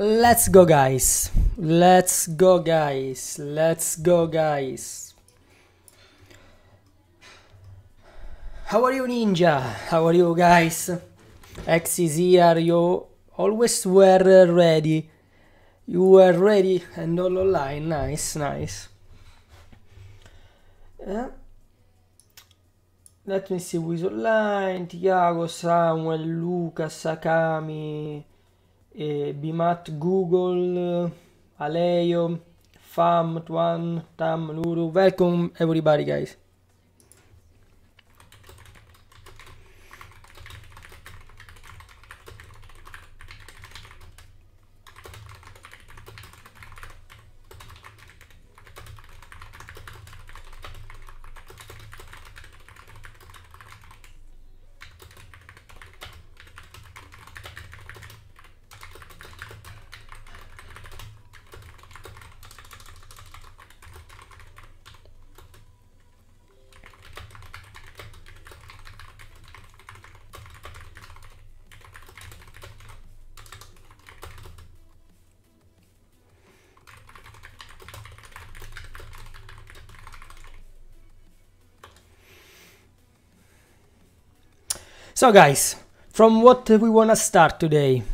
Let's go, guys. Let's go, guys. Let's go, guys. How are you, Ninja? How are you, guys? X is here. You always were ready. You were ready and all online. Nice, nice. Yeah. Let me see who is online. Tiago, Samuel, Lucas, Sakami. eh, Bimat, Google, Aleio, Fam, Tuan, Tam, Luru. Welcome everybody guys. So guys, from what we wanna start today?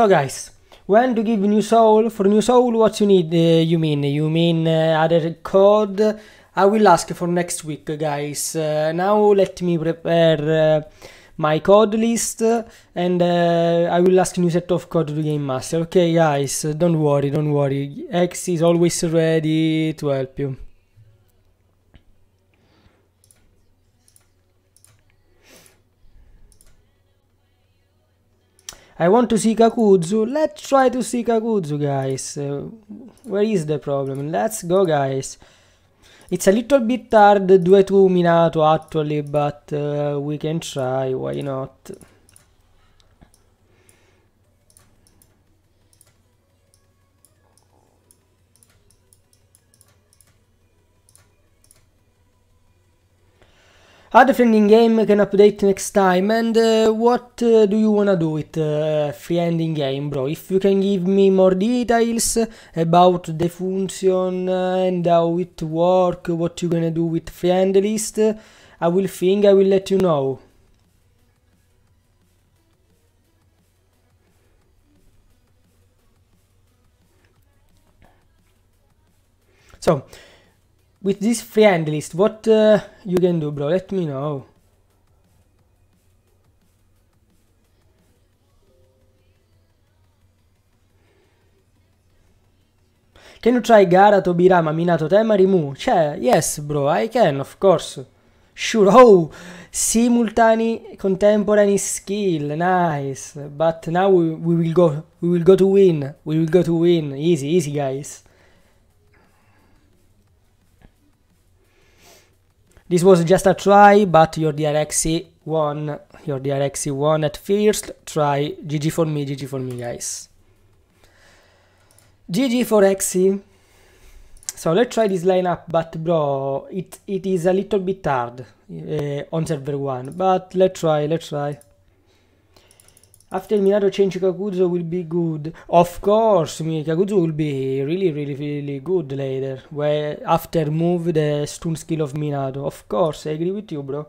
So guys, when to give new soul, for new soul what you need, uh, you mean, you mean uh, other code, I will ask for next week guys, uh, now let me prepare uh, my code list and uh, I will ask new set of code to game master, okay guys, don't worry, don't worry, X is always ready to help you. I want to see Kakuzu. Let's try to see Kakuzu, guys. Uh, where is the problem? Let's go, guys. It's a little bit hard, 2-2 Minato, actually, but uh, we can try, why not? How defending game can update next time and uh, what uh, do you wanna do with uh, free ending game bro? If you can give me more details about the function uh, and how it work, what you gonna do with free end list, I will think I will let you know. So, with this friend list what uh, you can do bro let me know Can you try Gara, Tobirama, Minato, Tema, Rimu? Cioè, yes bro, I can, of course. Sure, oh, simultaneous contemporary skill, nice. But now we, we will go, we will go to win, we will go to win. Easy, easy guys. This was just a try, but your DRXE won. Your DRXE won at first try. GG for me, GG for me, guys. GG for XE. So let's try this lineup, but bro, it, it is a little bit hard uh, on server 1, but let's try, let's try. After Minato change Kakuzo will be good. Of course, Kakuzo will be really, really, really good later. Where after move the stun skill of Minato. Of course, I agree with you, bro.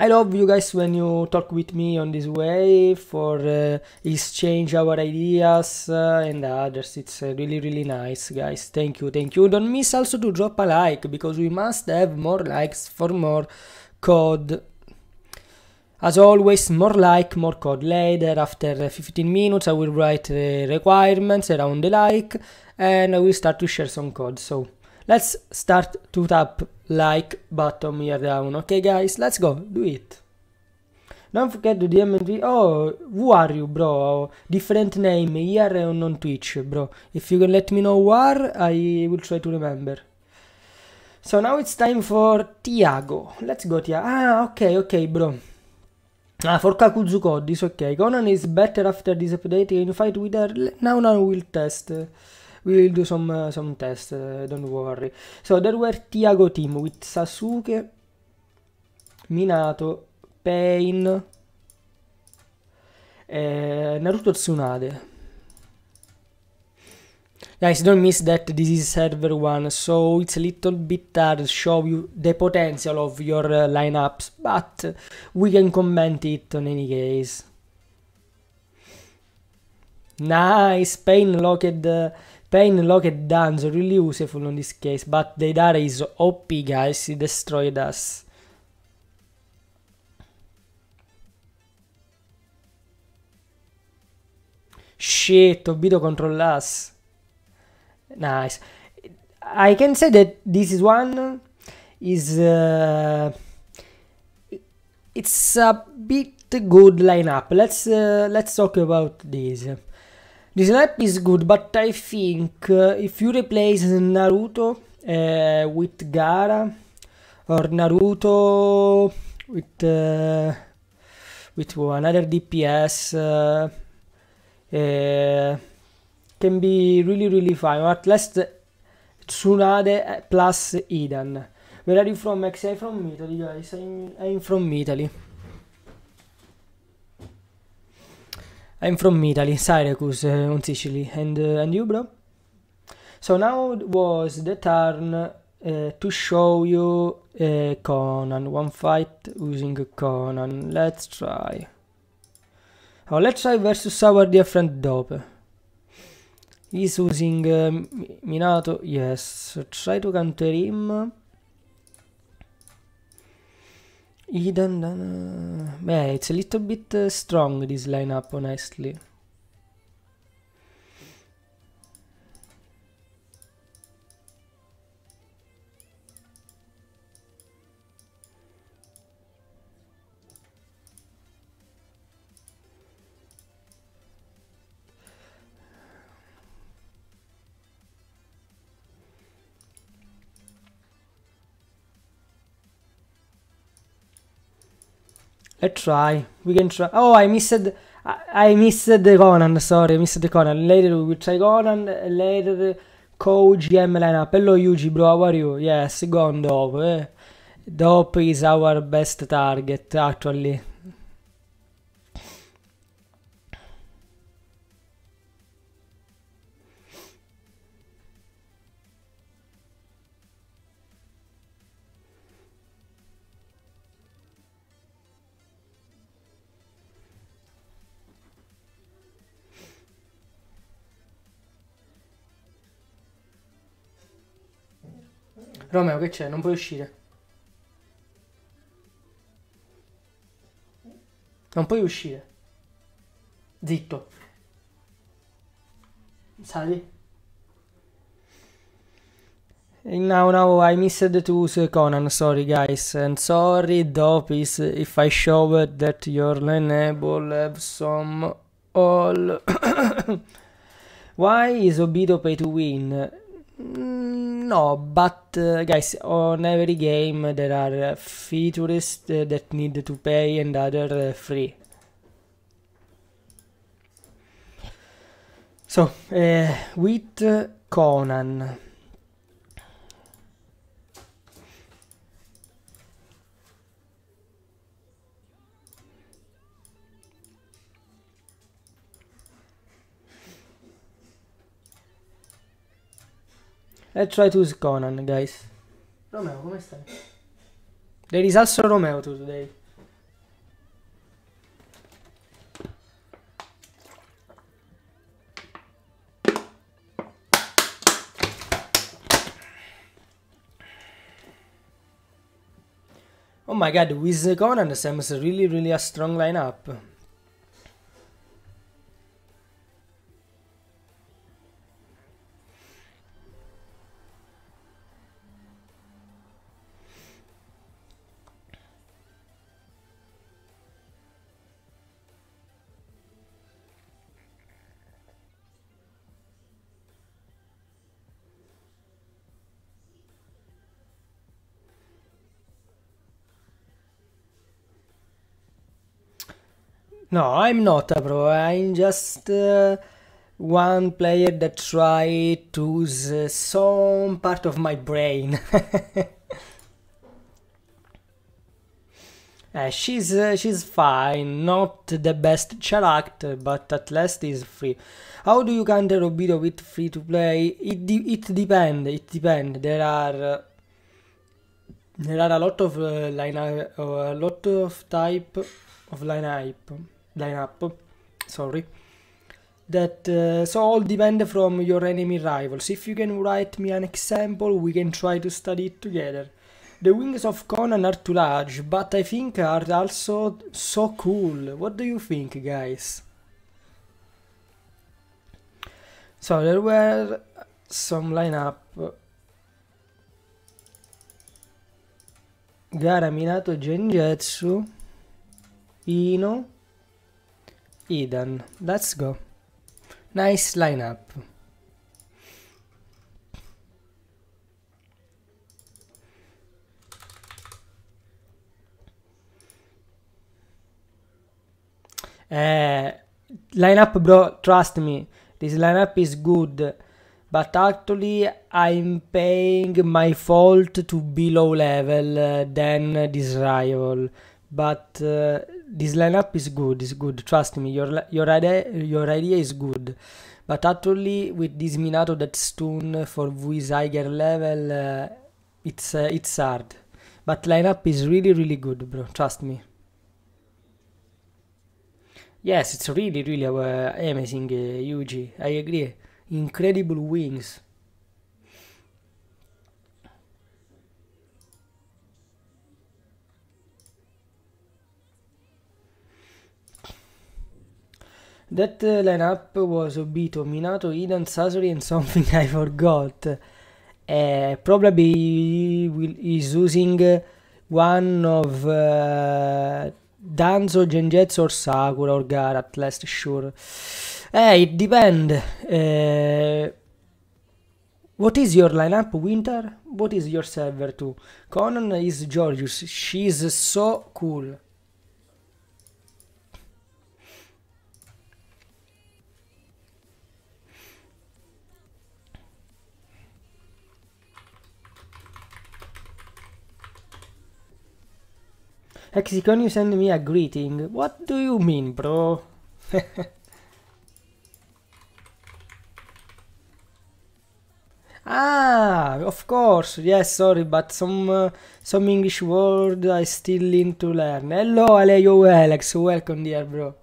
I love you guys when you talk with me on this way for uh, exchange our ideas uh, and others. It's uh, really, really nice, guys. Thank you, thank you. Don't miss also to drop a like because we must have more likes for more code. As always, more like, more code later. After 15 minutes, I will write the requirements around the like and I will start to share some code. So let's start to tap like button here down. Okay, guys, let's go. Do it. Don't forget to DM me. Oh, who are you, bro? Different name here and on Twitch, bro. If you can let me know who are, I will try to remember. So now it's time for Tiago. Let's go, Tiago. Ah, okay, okay, bro. Ah, Forca Kuzuko dice ok, Conan is better after this update in fight with her, now now will test. We'll do some, uh, some test, uh, don't worry. So there were Tiago team with Sasuke, Minato, Pain, e eh, Naruto Tsunade. Guys, don't miss that this is server 1, so it's a little bit hard to show you the potential of your uh, lineups, but we can comment it on any case. Nice, pain locked, uh, pain locked dance, really useful on this case, but the data is OP guys, he destroyed us. Shit, Obito control us. Nice. I can say that this is one is uh, it's a bit good lineup. Let's uh, let's talk about this. This lineup is good, but I think uh, if you replace Naruto uh, with Gara or Naruto with uh, with another DPS. Uh, uh, can be really really fine. or at least Tsunade plus Eden. Where are you from, Max? I'm from Italy, guys. I'm, I'm from Italy. I'm from Italy, Syracuse, uh, eh, on Sicily. And, uh, and you, bro? So now was the turn uh, to show you uh, Conan. One fight using Conan. Let's try. Oh, let's try versus our dear friend Dope. He's using uh, Minato. Yes. Try to counter him. Eden. Uh, eh, yeah, it's a little bit uh, strong this lineup, honestly. a try. We can try. Oh, I missed. I missed the Conan. Sorry, I missed the Conan. Later we try Conan. Later Ko GM lineup. Hello Yuji, bro. How are you? Yes, gone dope. Eh? Dope is our best target actually. Romeo, che c'è? Non puoi uscire. Non puoi uscire. Zitto. Sali. Now, now, I missed to use Conan, sorry guys, and sorry Dopis if I show that your enable have some all. Why is Obito pay to win? Mm, no but uh, guys on every game there are uh, features uh, that need to pay and other uh, free so with conan Let's try to Conan, guys. Romeo, come stai? There is also Romeo today. Oh my god, with Conan Sam's really really a strong lineup. No, I'm not a pro. I'm just uh, one player that try to use uh, some part of my brain. uh, she's uh, she's fine, not the best character, but at least is free. How do you counter Obito with free to play? It de it depend. It depend. There are uh, there are a lot of uh, line uh, a lot of type of line hype lineup sorry that uh, so all depend from your enemy rivals if you can write me an example we can try to study it together the wings of conan are too large but i think are also so cool what do you think guys so there were some lineup gara minato genjetsu ino Eden. Let's go. Nice lineup. Uh, lineup, bro, trust me. This lineup is good. But actually, I'm paying my fault to below level uh, than this rival. But... Uh, this lineup is good is good trust me your your idea your idea is good but actually with this minato that's stone for Vuizaiger level uh, it's uh, it's hard but lineup is really really good bro trust me yes it's really really uh, amazing uh, Yuji I agree incredible wings That lineup was Obito, Minato, Idan, Sasori and something I forgot. Uh, probably he will, is using one of uh, Danzo, Genjetsu or Sakura or Garat, less sure. Eh, it depends. Uh, eh, what is your lineup, Winter? What is your server too? Conan is Georgius. She is so cool. Hexicon, you send me a greeting. What do you mean, bro? ah, of course. Yes, sorry, but some uh, some English word I still need to learn. Hello, Alejo Alex. Welcome, dear bro.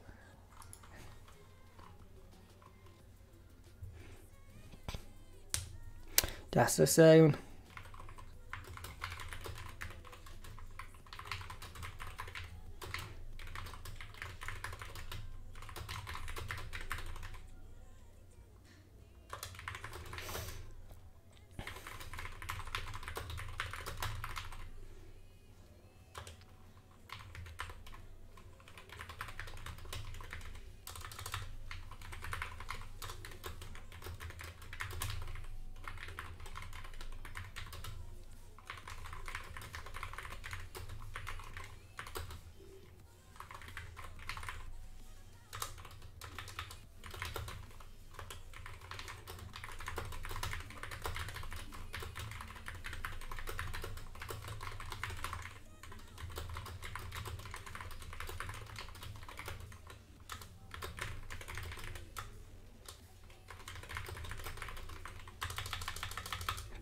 Just a second.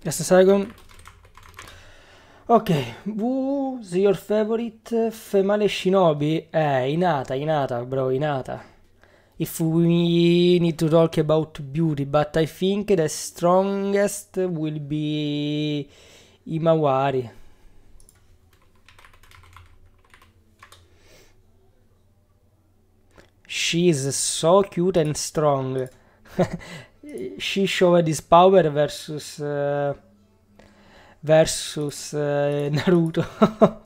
Just a second. Ok, who's your favorite female shinobi? Eh, Inata, Inata, bro, Inata. If we need to talk about beauty, but I think the strongest will be Imawari. She is so cute and strong. Shisho e Power versus eh, versus eh, Naruto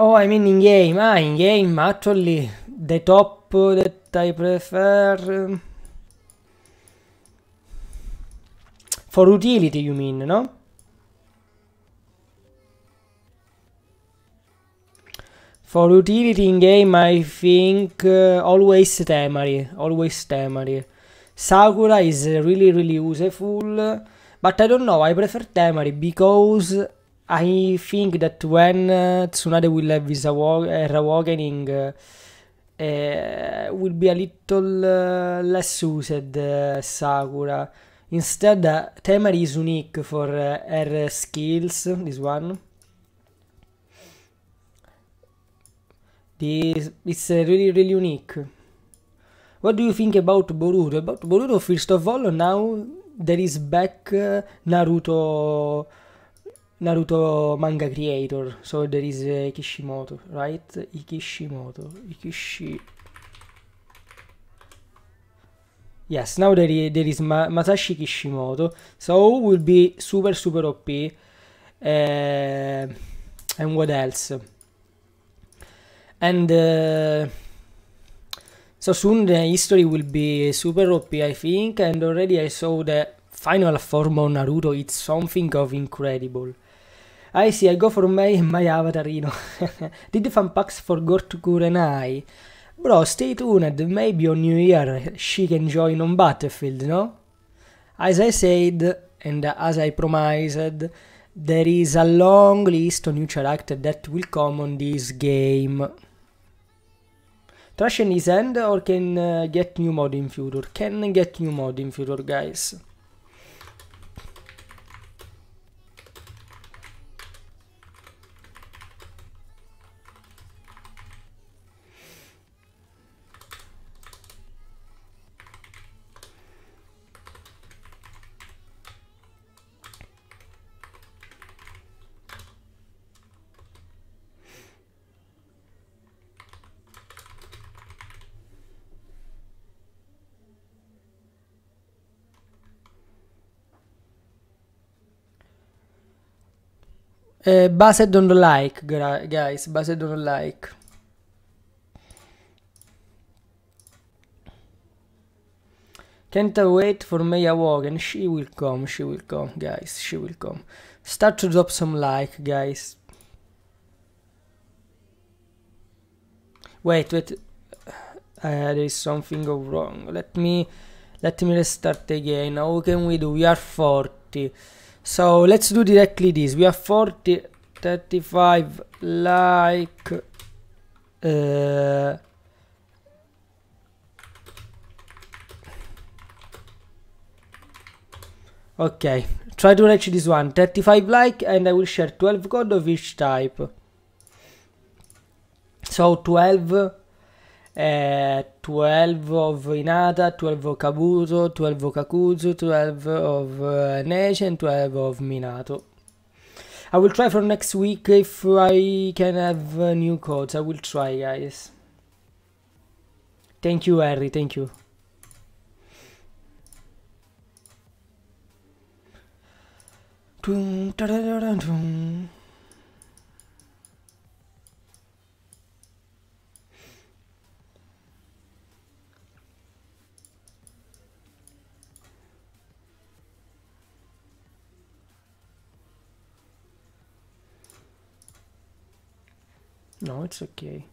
Oh, I mean in game. Ah, in game, actually, the top that I prefer. For utility, you mean, no? For utility in game, I think uh, always Temari. Always Temari. Sakura is really, really useful. But I don't know, I prefer Temari because I think that when uh, Tsunade will have his her uh, awakening, uh, uh, will be a little uh, less used, uh, Sakura. Instead, uh, Temari is unique for uh, her skills, this one. This, it's uh, really, really unique. What do you think about Boruto? About Boruto, first of all, now there is back uh, Naruto Naruto manga creator, so there is uh, Kishimoto, right? Ikishimoto, Ikishi Yes, now there is, there is Masashi Kishimoto, so will be super super OP. Uh, eh, and what else? And uh, so soon the history will be super OP, I think. And already I saw the final form of Naruto. It's something of incredible. I see. I go for my my avatarino. Did the fan packs forgot to Bro, stay tuned. Maybe on New Year she can join on Battlefield, no? As I said, and as I promised, there is a long list of new characters that will come on this game. Trash in his hand or can uh, get new mod in future? Can get new mod in future, guys. uh, don't like guys based don't like can't wait for Maya Wagen she will come she will come guys she will come start to drop some like guys wait wait uh, there is something wrong let me let me restart again how can we do we are 40 so let's do directly this we have 40 35 like uh, okay try to reach this one 35 like and i will share 12 code of each type so 12 Eh, 12 of Inada, 12 of Kabuto, 12 of Kakuzu, 12 of uh, and 12 of Minato. I will try for next week if I can have uh, new codes, I will try guys. Thank you Harry, thank you. da, da, da, No, it's okay.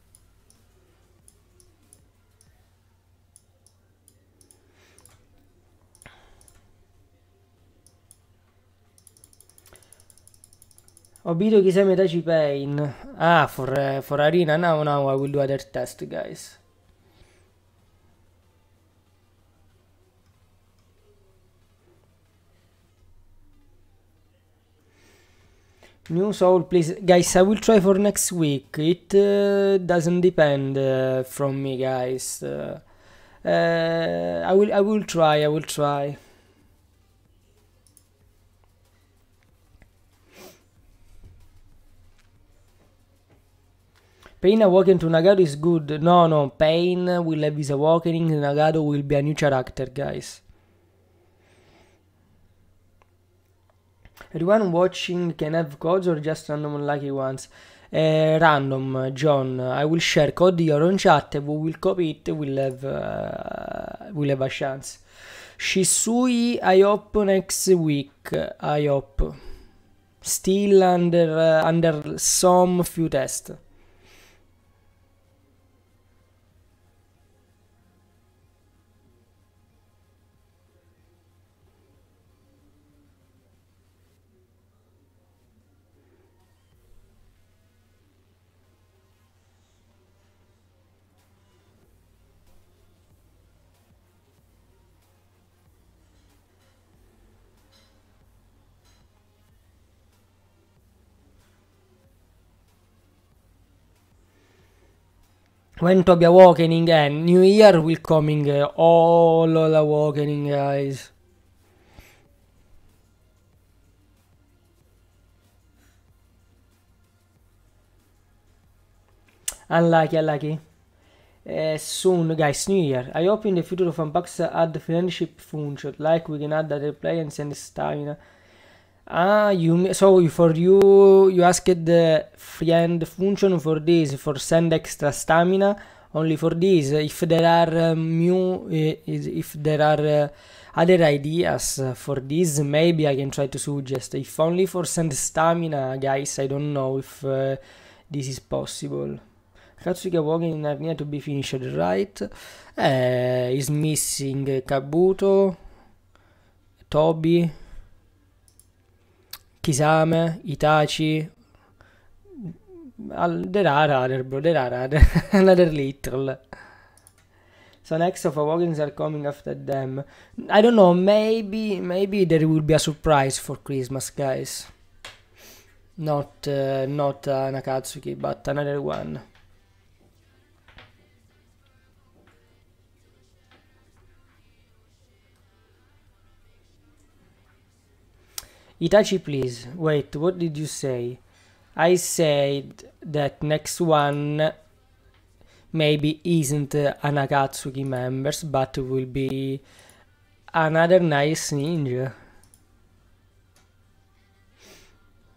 Obito Kisame Dachi Pain. Ah, for, uh, for Arena, now, now I will do other test, guys. New soul, please. Guys, I will try for next week. It uh, doesn't depend uh, from me, guys. Uh, uh I will I will try, I will try. Pain Awakening to Nagato is good. No, no, Pain will have his awakening, Nagato will be a new character, guys. Everyone watching can have codes or just random unlucky ones. Uh, random, John. I will share code your own chat. We will copy it. We'll have, uh, we'll have a chance. Shisui, I hope next week. I hope. Still under, uh, under some few tests. when to be Awakening and New Year will coming uh, all, all Awakening guys. Unlucky, unlucky. Uh, soon guys, New Year. I hope in the future of Unbox uh, add friendship function, like we can add the replay and send stamina. ah you so for you you asked the friend function for this for send extra stamina only for this if there are um, new uh, eh, if there are uh, other ideas for this maybe i can try to suggest if only for send stamina guys i don't know if uh, this is possible Katsuki Walking in Narnia to be finished right uh, is missing Kabuto Toby Kisame, Itachi, there are other, bro, there are other, another little. So next of Awakens are coming after them. I don't know, maybe, maybe there will be a surprise for Christmas, guys. Not, uh, not uh, Nakatsuki, but another one. Itachi, please. Wait, what did you say? I said that next one maybe isn't an Anakatsuki members, but will be another nice ninja.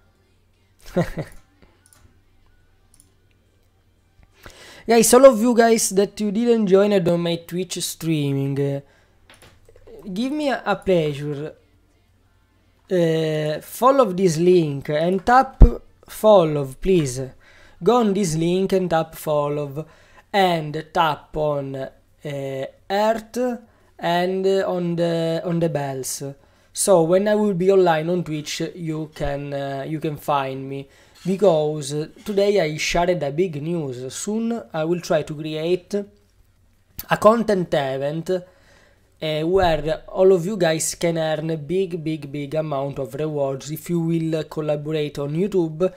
guys, all of you guys that you didn't join on my Twitch streaming, uh, give me a, a pleasure uh, follow this link and tap follow please go on this link and tap follow and tap on uh, eh, earth and on the on the bells so when i will be online on twitch you can uh, you can find me because today i shared a big news soon i will try to create a content event uh, where all of you guys can earn big big big amount of rewards if you will collaborate on YouTube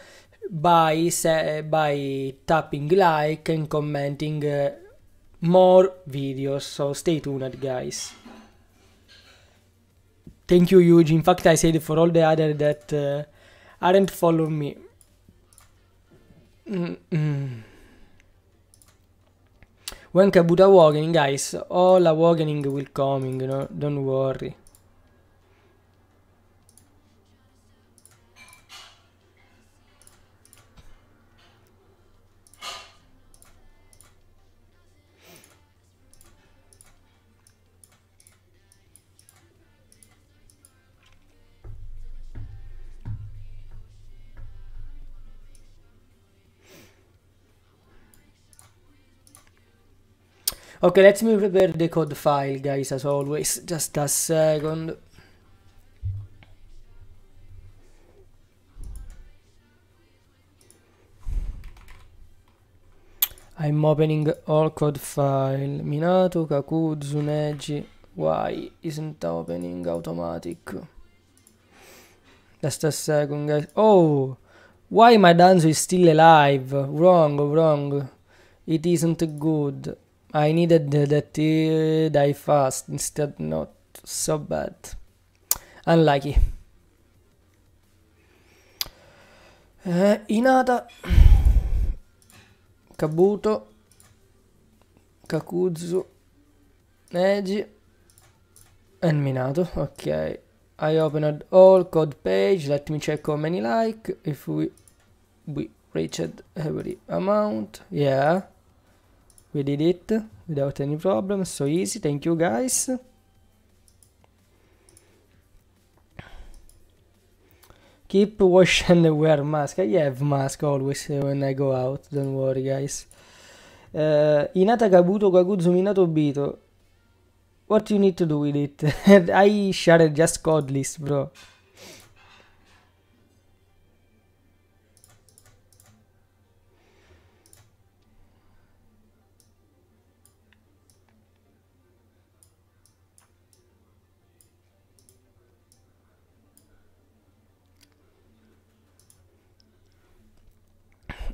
by say, by tapping like and commenting uh, more videos so stay tuned guys thank you huge in fact I said for all the other that uh, aren't follow me mm When Kabuta warning, guys. All the warning will coming, no? don't worry. Okay, let's prepare the code file, guys, as always. Just a second. I'm opening all code file. Minato, Kaku, Tsuneji. Why isn't opening automatic? Just a second, guys. Oh! Why my dance is still alive? Wrong, wrong. It isn't good. I needed that till die fast, instead not so bad. Unlucky. Eh, Inata, Kabuto, Kakuzu, Neji and Minato. Ok. I opened all code page. Let me check how many like. If we we reached every amount. Yeah. We did it without any problem, so easy, thank you guys. Keep wash and wear mask. I have mask always when I go out, don't worry guys. Uh, eh, Inata Kabuto Kaguzu Minato Bito. What you need to do with it? I shared just code list, bro.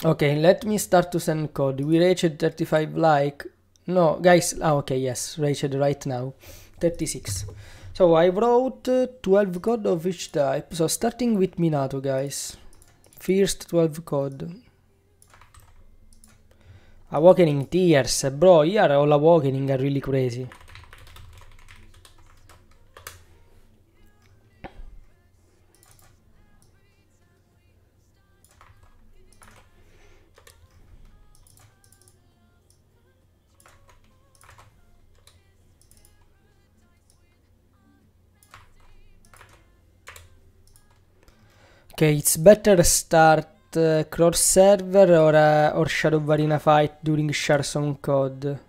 Okay, let me start to send code. We reached 35 like. No, guys. Ah, okay, yes, reached right now. 36. So I wrote uh, 12 code of each type. So starting with Minato, guys. First 12 code. Awakening tears, bro. Here all awakening are really crazy. Ok, it's better start uh, eh, cross server or, uh, or shadow varina fight during Sharson code.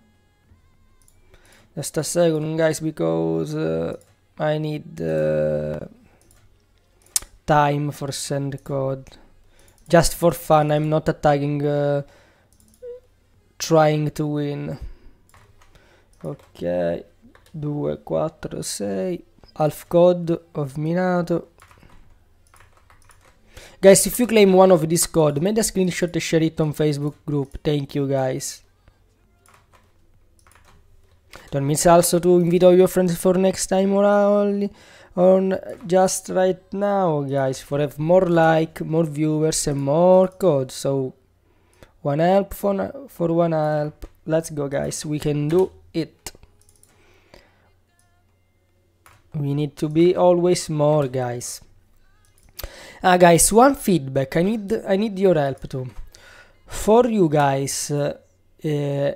Just a second guys because uh, I need uh, time for send code. Just for fun, I'm not attacking, uh, trying to win. Ok, 2, 4, 6, half code of Minato. Guys, if you claim one of this code, make a screenshot to share it on Facebook group. Thank you guys. Don't miss also to invite all your friends for next time or only on just right now guys for have more like, more viewers and more code. So one help for, for one help. Let's go guys, we can do it. We need to be always more guys uh, guys one feedback i need i need your help too for you guys uh,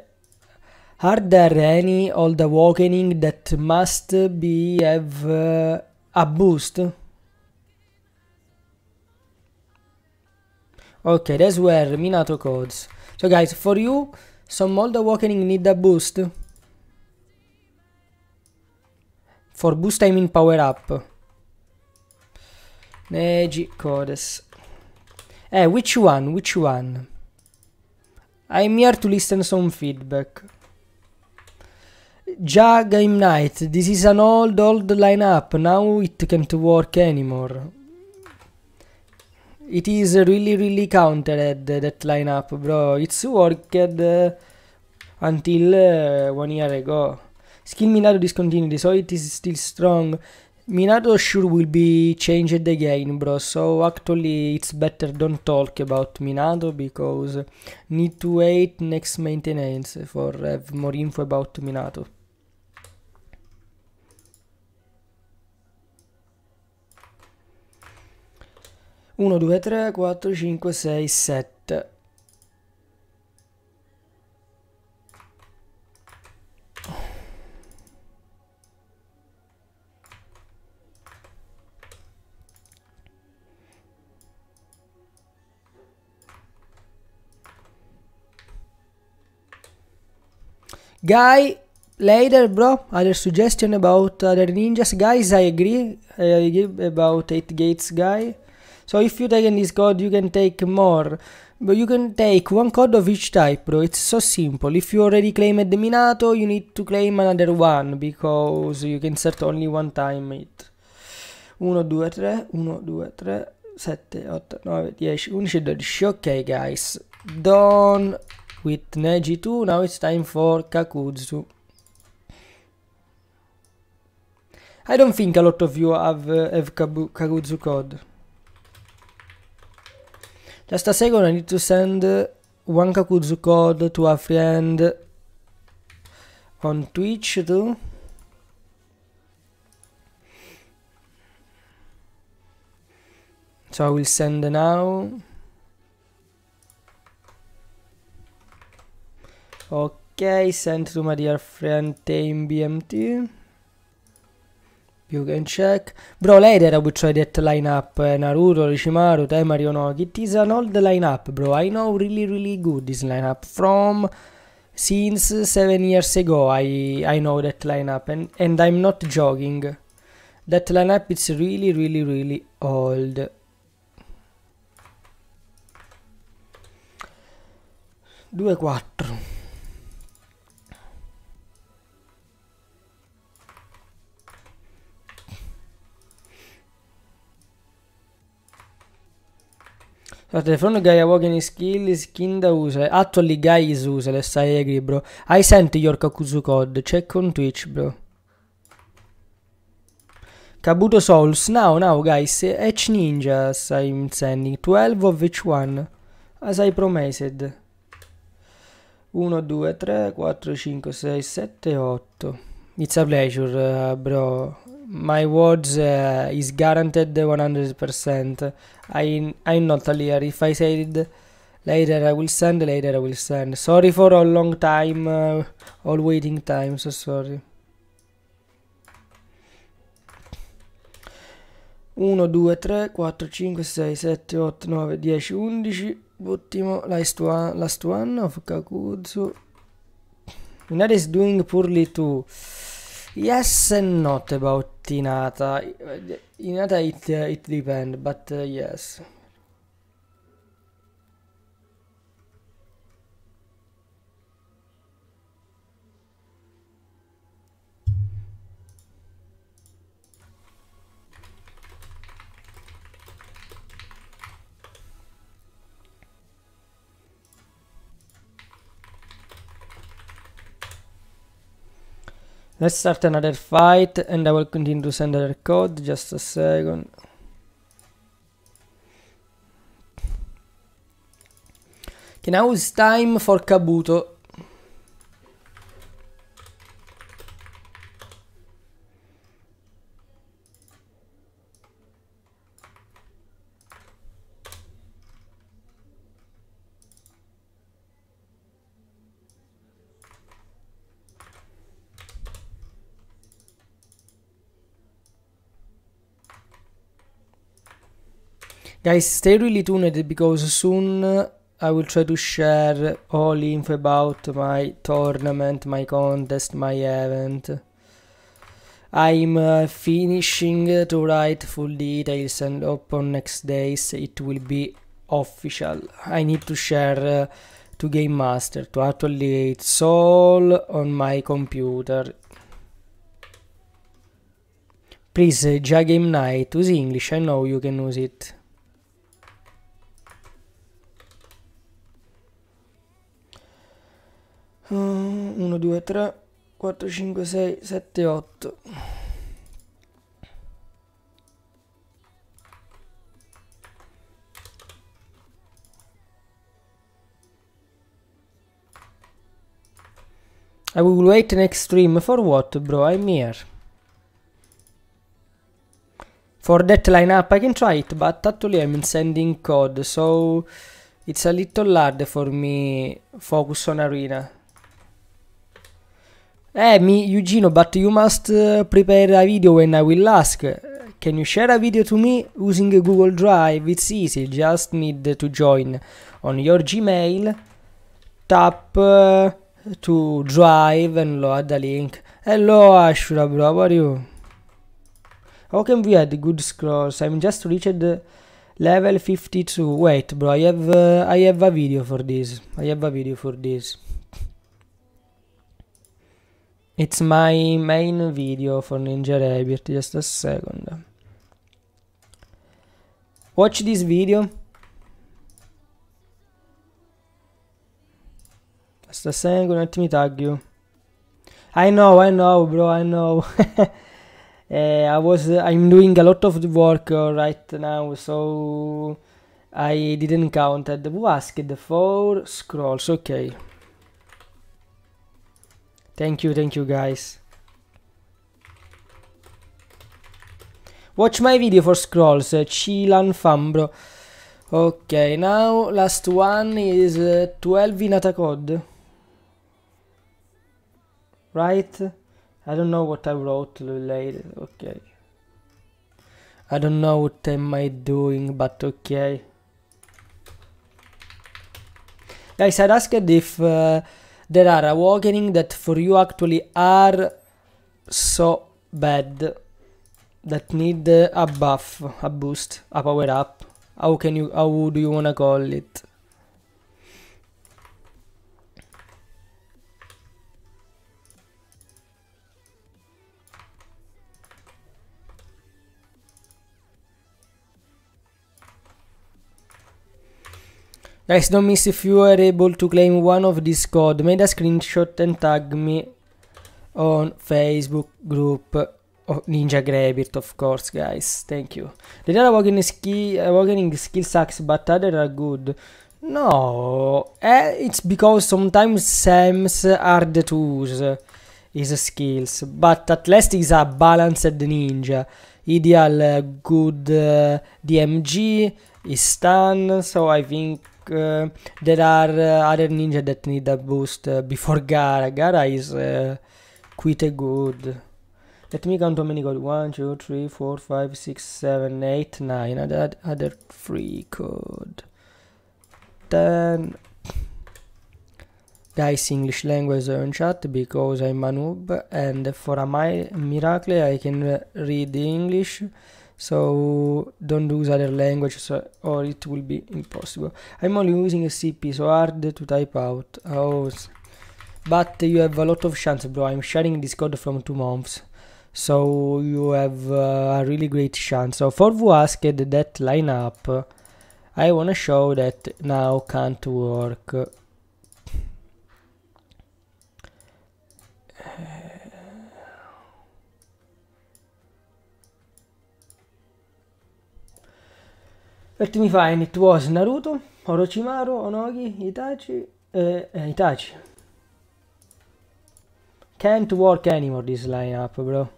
are there any old awakening that must be have uh, a boost okay that's where minato codes so guys for you some old awakening need a boost for boost I mean power up Neji Codes. Eh, which one? Which one? I'm here to listen some feedback. Ja Game Night, this is an old, old lineup. Now it can't work anymore. It is really, really countered, that lineup, bro. It's worked uh, until uh, one year ago. Skill Milano discontinued, so it is still strong. Minato sure will be changed again, bro. So actually, it's better don't talk about Minato because need to wait next maintenance for have more info about Minato. Uno, due, tre, quattro, cinque, sei, sette. Guy, later bro, other suggestion about other ninjas. Guys, I agree. I agree about 8 gates guy. So if you take this code, you can take more. But you can take one code of each type, bro. It's so simple. If you already claimed the Minato, you need to claim another one because you can set only one time it. 1, 2, 3, 1, 2, 3, 7, 8, 9, 10, 11, 12. Ok, guys. Don't with Neji 2. Now it's time for Kakuzu. I don't think a lot of you have, uh, have Kakuzu code. Just a second, I need to send uh, one Kakuzu code to a friend on Twitch too. So I will send now. Ok, send to my dear friend Tame BMT. You can check. Bro, later I will try that lineup. Eh, Naruto, Rishimaru, Temari, Onog. It is an old lineup, bro. I know really, really good this lineup. From since seven years ago, I I know that lineup, and and I'm not joking. That lineup is really, really, really old. Due quattro. Telefono Gaia Wogen Skills Kinda Use Attually Guy is useless sai egri eh, bro Hai senti your Kakuzu code Check on Twitch bro Kabuto Souls Now now guys H eh, Ninja, I'm sending 12 of each one As ah, I promised 1, 2, 3, 4, 5, 6, 7, 8 It's a pleasure eh, bro my words uh, is guaranteed 100%. I, I'm not clear. If I said later I will send, later I will send. Sorry for all long time, uh, all waiting time, so sorry. 1, 2, 3, 4, 5, 6, 7, 8, 9, 10, 11. Ultimo, last one, last one of Kakuzu. Minare is doing poorly too. Yes and not about Inata. Inata, it uh, it depends, but uh, yes. Let's start another fight and I will continue to send another code, just a second. Okay, now it's time for Kabuto Guys, stay really tuned because soon uh, I will try to share all info about my tournament, my contest, my event. I'm uh, finishing to write full details and upon next days it will be official. I need to share uh, to Game Master to actually it's all on my computer. Please, uh, Ja Game Night, use English, I know you can use it. 1, 2, 3, 4, 5, 6, 7, 8. I will wait next stream for what, bro? I'm here. For that lineup, I can try it, but actually I'm sending code, so it's a little hard for me focus on arena. Eh, mi, Eugenio, but you must eh, prepare a video when I will ask. Can you share a video to me using Google Drive? It's easy, just need to join on your Gmail. Tap uh, to Drive and load the link. Hello, Ashura, bro, how are you? How can we add good scrolls? I'm just reached level 52. Wait, bro, I have, uh, I have a video for this. I have a video for this. It's my main video for Ninja Rabbit, just a second. Watch this video. Just a second, let me tag you. I know, I know, bro, I know. uh, I was, uh, I'm doing a lot of work uh, right now, so I didn't count. I asked for scrolls, okay. Thank you, thank you guys. Watch my video for scrolls, eh, Chilan Fambro. Okay, now last one is uh, 12 in code. Right? I don't know what I wrote later. Okay. I don't know what am I doing, but okay. Guys, I asked if... Uh, there are awakening that for you actually are so bad that need a buff, a boost, a power up. How can you how do you wanna call it? Guys, don't miss if you are able to claim one of this code, made a screenshot and tag me on Facebook group of Ninja Grabbit, of course, guys. Thank you. The data awakening skill, awakening skill sucks, but others are good. No, eh, it's because sometimes Sam's are the tools, his skills, but at least he's a balanced ninja. Ideal, uh, good uh, DMG, is stun, so I think uh, there are uh, other ninja that need a boost uh, before Gara. Gara is quite a good. Let me count how many got 1, 2, 3, 4, 5, 6, 7, 8, 9. Other, other free code. 10. Guys, English language on chat because I'm a noob and for a mi miracle I can read English so don't use other languages or it will be impossible i'm only using a cp so hard to type out oh but you have a lot of chance bro i'm sharing this code from two months so you have uh, a really great chance so for who asked that lineup i want to show that now can't work Ultimi Fine, It Was Naruto, Orochimaru, Onogi, Itachi, eh, eh, Itachi. Can't work anymore this lineup, bro.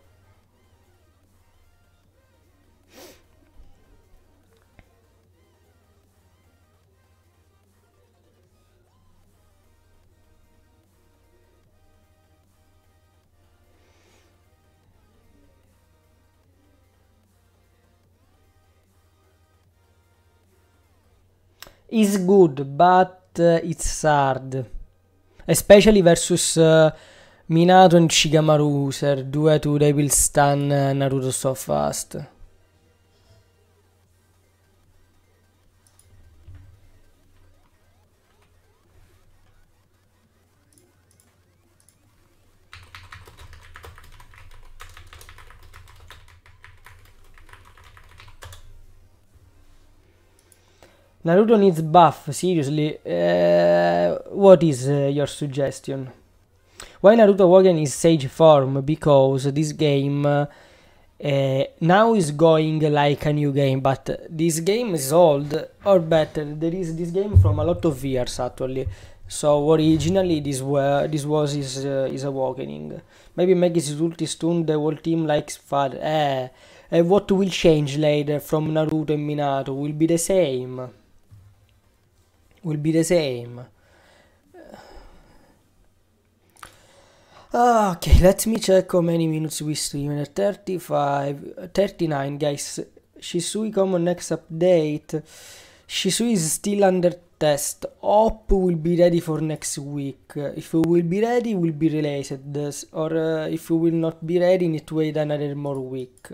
is good, but it's hard. Especially versus uh, Minato and Shigamaru user due to will Stun eh, Naruto so fast. Naruto needs buff, seriously. Uh, what is uh, your suggestion? Why Naruto awakening is Sage form? Because this game uh, now is going like a new game, but this game is old, or better, there is this game from a lot of years actually. So originally this were this was his his uh, awakening. Maybe Maggie's ulti stunned the whole team likes father. Eh, eh, what will change later from Naruto and Minato will be the same will be the same. Okay, let me check how many minutes we streamed. 35, 39, guys. Shisui common next update. Shisui is still under test. Hope will be ready for next week. If we will be ready, will be released. This, or uh, if we will not be ready, need to wait another more week.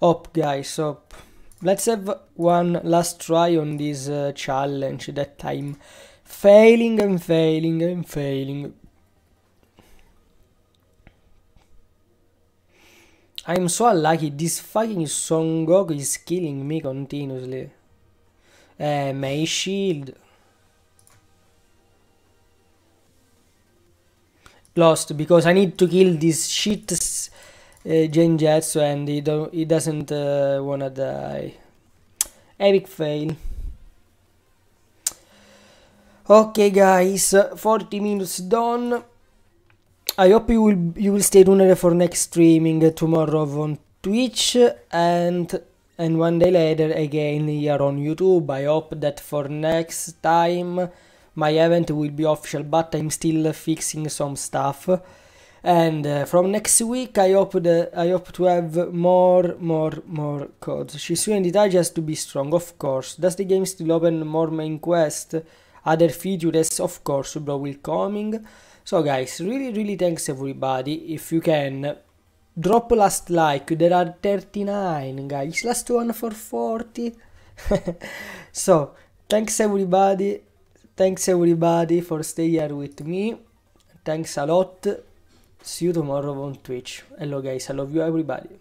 Hope, guys. Hope. Let's have one last try on this uh, challenge that I'm failing and failing and failing. I'm so unlucky, this fucking Son Goku is killing me continuously. Uh, my shield. Lost, because I need to kill this shit uh, Jane Jetsu and he don't he doesn't uh, wanna die. Epic fail. Okay guys, 40 minutes done. I hope you will you will stay tuned for next streaming tomorrow on Twitch and and one day later again here on YouTube. I hope that for next time my event will be official, but I'm still fixing some stuff. and uh, from next week i hope the, i hope to have more more more codes shisui and itai just to be strong of course does the game still open more main quest other features of course bro will coming so guys really really thanks everybody if you can drop last like there are 39 guys last one for 40 so thanks everybody thanks everybody for stay here with me thanks a lot See you tomorrow on Twitch. Hello guys, I love you everybody.